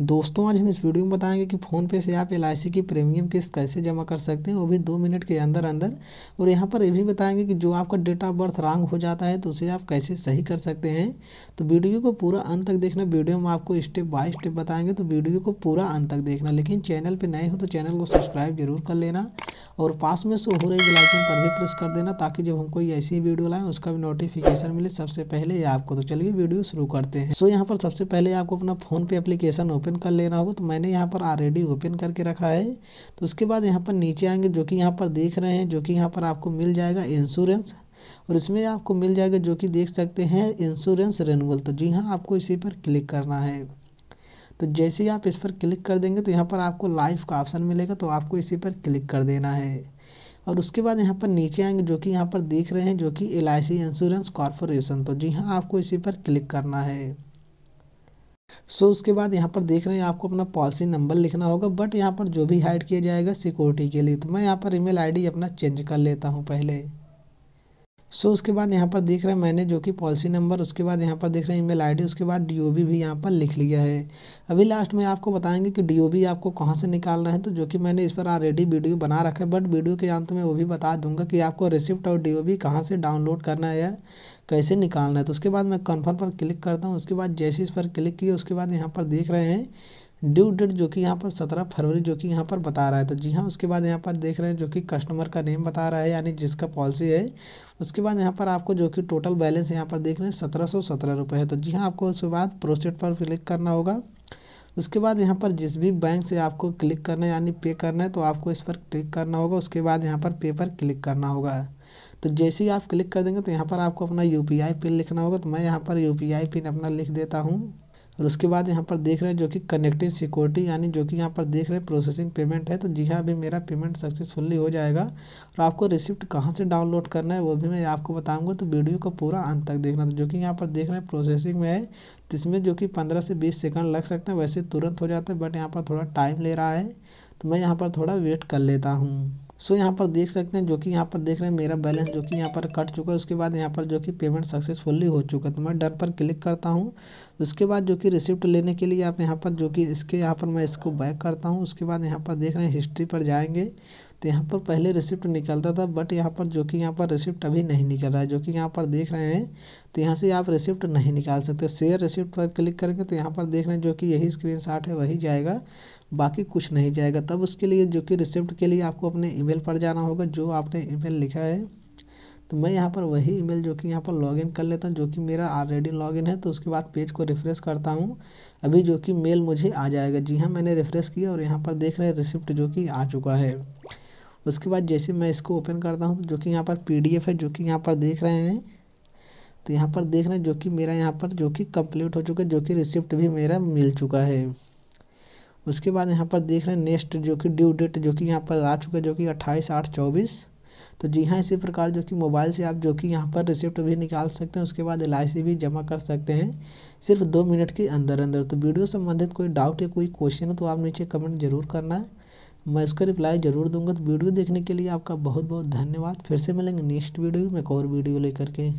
दोस्तों आज हम इस वीडियो में बताएंगे कि फ़ोन पे से आप एल की प्रीमियम किस्त कैसे जमा कर सकते हैं वो भी दो मिनट के अंदर अंदर और यहाँ पर ये भी बताएंगे कि जो आपका डेट ऑफ बर्थ रॉन्ग हो जाता है तो उसे आप कैसे सही कर सकते हैं तो वीडियो को पूरा अंत तक देखना वीडियो में आपको स्टेप बाय स्टेप बताएंगे तो वीडियो को पूरा अंत तक देखना लेकिन चैनल पर नए हो तो चैनल को सब्सक्राइब जरूर कर लेना और पास में शो हो रही बेलाइकन पर भी प्रेस कर देना ताकि जब हम कोई ऐसी वीडियो लाएँ उसका भी नोटिफिकेशन मिले सबसे पहले आपको तो चलिए वीडियो शुरू करते हैं सो यहाँ पर सबसे पहले आपको अपना फ़ोनपे अप्लीकेशन ओपन कर लेना होगा तो मैंने यहाँ पर ऑलरेडी ओपन करके रखा है तो उसके बाद यहाँ पर नीचे आएंगे जो कि यहाँ पर देख रहे हैं जो कि यहाँ पर आपको मिल जाएगा इंश्योरेंस और इसमें आपको मिल जाएगा जो कि देख सकते हैं इंश्योरेंस रेनुअल तो जी हाँ आपको इसी पर क्लिक करना है तो जैसे ही आप इस पर क्लिक कर देंगे तो यहाँ पर आपको लाइफ का ऑप्शन मिलेगा तो आपको इसी पर क्लिक कर देना है और उसके बाद यहाँ पर नीचे आएंगे जो कि यहाँ पर देख रहे हैं जो कि L I C insurance corporation तो जी हाँ आपको इसी पर क्लिक करना है सो उसके बाद यहाँ पर देख रहे हैं आपको अपना पॉलिसी नंबर लिखना होगा बट यहाँ पर जो भी हाइड किया जाएगा सिक्योरिटी के लिए तो मैं यहाँ पर ईमेल आईडी अपना चेंज कर लेता हूँ पहले सो उसके बाद यहाँ पर देख रहे हैं मैंने जो कि पॉलिसी नंबर उसके बाद यहाँ पर देख रहे हैं ईमेल आईडी उसके बाद डीओबी भी यहाँ पर लिख लिया है अभी लास्ट में आपको बताएंगे कि डीओबी आपको कहाँ से निकालना है तो जो कि मैंने इस पर ऑलरेडी वीडियो बना रखा है बट वीडियो के अंत में वो भी बता दूंगा कि आपको रिसिप्ट और डी ओ से डाउनलोड करना है कैसे निकालना है तो उसके बाद मैं कन्फर्म पर क्लिक करता हूँ उसके बाद जैसे इस पर क्लिक किया उसके बाद यहाँ पर देख रहे हैं ड्यू डेट जो कि यहाँ पर सत्रह फरवरी जो कि यहाँ पर बता रहा है तो जी हाँ उसके बाद यहाँ पर देख रहे हैं जो कि कस्टमर का नेम बता रहा है यानी जिसका पॉलिसी है उसके बाद यहाँ पर आपको जो कि टोटल बैलेंस यहाँ पर देख रहे हैं सत्रह सौ सत्रह रुपये है तो जी हाँ आपको उसके बाद प्रोसेट पर क्लिक करना होगा उसके बाद यहाँ पर जिस भी बैंक से आपको क्लिक करना है यानी पे करना है तो आपको इस पर क्लिक करना होगा उसके बाद यहाँ पर पे पर क्लिक करना होगा तो जैसे ही आप क्लिक कर देंगे तो यहाँ पर आपको अपना यू पिन लिखना होगा तो मैं यहाँ पर यू पिन अपना लिख देता हूँ और उसके बाद यहाँ पर देख रहे हैं जो कि कनेक्टिंग सिक्योरिटी यानी जो कि यहाँ पर देख रहे हैं प्रोसेसिंग पेमेंट है तो जी हाँ अभी मेरा पेमेंट सक्सेसफुली हो जाएगा और आपको रिसिप्ट कहाँ से डाउनलोड करना है वो भी मैं आपको बताऊँगा तो वीडियो को पूरा अंत तक देखना तो जो कि यहाँ पर देख रहे हैं प्रोसेसिंग में है जिसमें इसमें जो कि पंद्रह से बीस सेकंड लग सकते हैं वैसे तुरंत हो जाता है बट यहाँ पर थोड़ा टाइम ले रहा है तो मैं यहाँ पर थोड़ा वेट कर लेता हूँ सो यहाँ पर देख सकते हैं जो कि यहाँ पर देख रहे हैं मेरा बैलेंस जो कि यहाँ पर कट चुका है उसके बाद यहाँ पर जो कि पेमेंट सक्सेसफुली हो चुका है तो मैं डर पर क्लिक करता हूँ उसके बाद जो कि रिसिप्ट लेने के लिए आप यहाँ पर जो कि इसके यहाँ पर मैं इसको बैक करता हूँ उसके बाद यहाँ पर देख रहे हैं हिस्ट्री पर जाएंगे तो यहाँ पर पहले रिसिप्ट निकलता था बट यहाँ पर जो कि यहाँ पर रिसिप्ट अभी नहीं निकल रहा है जो कि यहाँ पर देख रहे हैं तो यहाँ से आप रिसिप्ट नहीं निकाल सकते शेयर रिसिप्ट पर क्लिक करेंगे तो यहाँ पर देख रहे हैं जो कि यही स्क्रीन है वही जाएगा बाकी कुछ नहीं जाएगा तब उसके लिए जो कि रिसिप्ट के लिए आपको अपने ई पर जाना होगा जो आपने ईमेल लिखा है तो मैं यहाँ पर वही ईमेल जो कि यहाँ पर लॉगिन कर लेता हूँ जो कि मेरा ऑलरेडी लॉगिन है तो उसके बाद पेज को रिफ़्रेश करता हूँ अभी जो कि मेल मुझे आ जाएगा जी हाँ मैंने रिफ़्रेश किया और यहाँ पर देख रहे हैं रिसिप्ट जो कि आ चुका है उसके बाद जैसे मैं इसको ओपन करता हूँ जो कि यहाँ पर पी है जो कि यहाँ पर देख रहे हैं तो यहाँ पर देख रहे हैं जो कि मेरा यहाँ पर जो कि कंप्लीट हो चुका है जो कि रिसिप्ट भी मेरा मिल चुका है उसके बाद यहाँ पर देख रहे हैं नेक्स्ट जो कि ड्यू डेट जो कि यहाँ पर आ चुका है जो कि अट्ठाईस आठ चौबीस तो जी हाँ इसी प्रकार जो कि मोबाइल से आप जो कि यहाँ पर रिसिप्ट भी निकाल सकते हैं उसके बाद एल भी जमा कर सकते हैं सिर्फ दो मिनट के अंदर अंदर तो वीडियो संबंधित कोई डाउट या कोई क्वेश्चन है तो आप नीचे कमेंट जरूर करना है मैं उसका रिप्लाई ज़रूर दूंगा तो वीडियो देखने के लिए आपका बहुत बहुत धन्यवाद फिर से मिलेंगे नेक्स्ट वीडियो में एक और वीडियो लेकर के